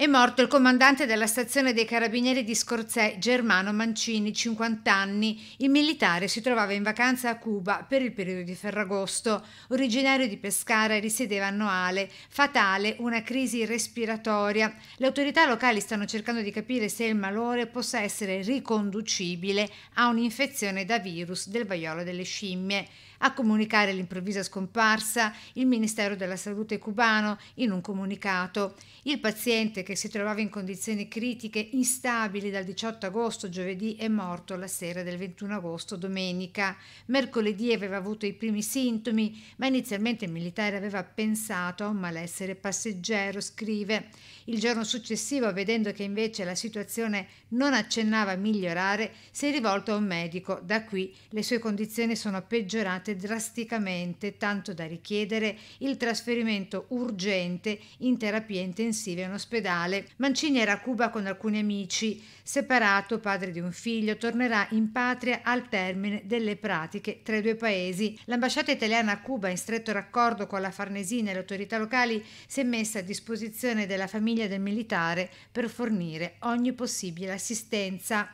È morto il comandante della stazione dei carabinieri di Scorzè, Germano Mancini, 50 anni. Il militare si trovava in vacanza a Cuba per il periodo di Ferragosto. Originario di Pescara, risiedeva a Noale. Fatale, una crisi respiratoria. Le autorità locali stanno cercando di capire se il malore possa essere riconducibile a un'infezione da virus del vaiolo delle scimmie. A comunicare l'improvvisa scomparsa il Ministero della Salute cubano in un comunicato. Il paziente che si trovava in condizioni critiche instabili dal 18 agosto giovedì è morto la sera del 21 agosto domenica. Mercoledì aveva avuto i primi sintomi, ma inizialmente il militare aveva pensato a un malessere passeggero, scrive. Il giorno successivo, vedendo che invece la situazione non accennava a migliorare, si è rivolto a un medico. Da qui le sue condizioni sono peggiorate drasticamente, tanto da richiedere il trasferimento urgente in terapia intensiva in ospedale Natale, Mancini era a Cuba con alcuni amici, separato, padre di un figlio, tornerà in patria al termine delle pratiche tra i due paesi. L'ambasciata italiana a Cuba, in stretto raccordo con la Farnesina e le autorità locali, si è messa a disposizione della famiglia del militare per fornire ogni possibile assistenza.